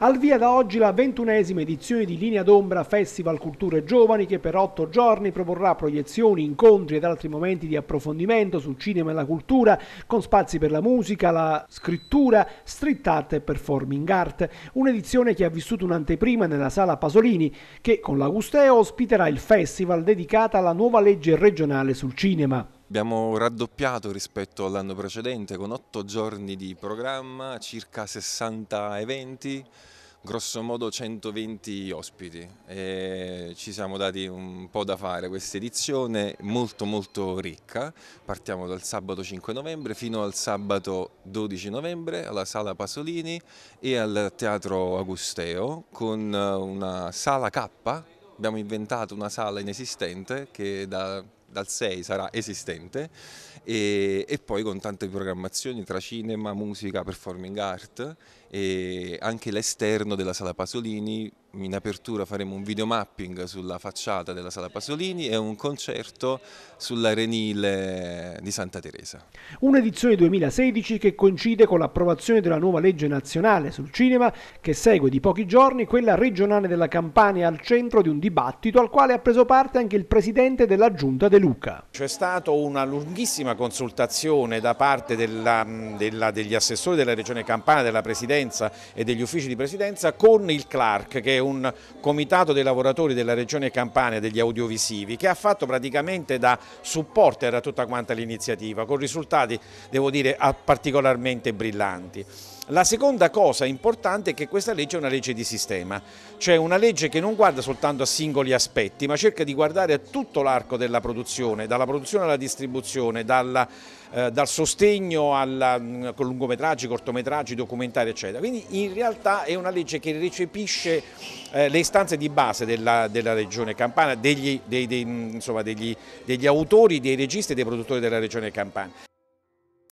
Al via da oggi la ventunesima edizione di Linea d'Ombra Festival Culture Giovani che per otto giorni proporrà proiezioni, incontri ed altri momenti di approfondimento sul cinema e la cultura con spazi per la musica, la scrittura, street art e performing art. Un'edizione che ha vissuto un'anteprima nella sala Pasolini che con l'Agusteo ospiterà il festival dedicata alla nuova legge regionale sul cinema. Abbiamo raddoppiato rispetto all'anno precedente con otto giorni di programma, circa 60 eventi, grosso modo 120 ospiti. E ci siamo dati un po' da fare questa edizione molto molto ricca. Partiamo dal sabato 5 novembre fino al sabato 12 novembre alla Sala Pasolini e al Teatro Agusteo con una sala K. Abbiamo inventato una sala inesistente che da dal 6 sarà esistente e, e, poi con tante programmazioni tra cinema, musica, performing art e anche l'esterno della sala Pasolini. In apertura faremo un videomapping sulla facciata della sala Pasolini e un concerto sull'arenile di Santa Teresa. Un'edizione 2016 che coincide con l'approvazione della nuova legge nazionale sul cinema che segue di pochi giorni quella regionale della Campania al centro di un dibattito al quale ha preso parte anche il presidente della giunta del De Luca. C'è stata una lunghissima consultazione da parte della, della, degli assessori della Regione Campania, della Presidenza e degli uffici di Presidenza con il CLARC, che è un comitato dei lavoratori della Regione Campania degli audiovisivi, che ha fatto praticamente da supporter a tutta quanta l'iniziativa, con risultati, devo dire, particolarmente brillanti. La seconda cosa importante è che questa legge è una legge di sistema, cioè una legge che non guarda soltanto a singoli aspetti, ma cerca di guardare a tutto l'arco della produzione, dalla produzione alla distribuzione, dalla, eh, dal sostegno mm, con lungometraggi, cortometraggi, documentari, eccetera. Quindi in realtà è una legge che recepisce eh, le istanze di base della, della regione campana, degli, dei, dei, mm, insomma, degli, degli autori, dei registi e dei produttori della regione campana.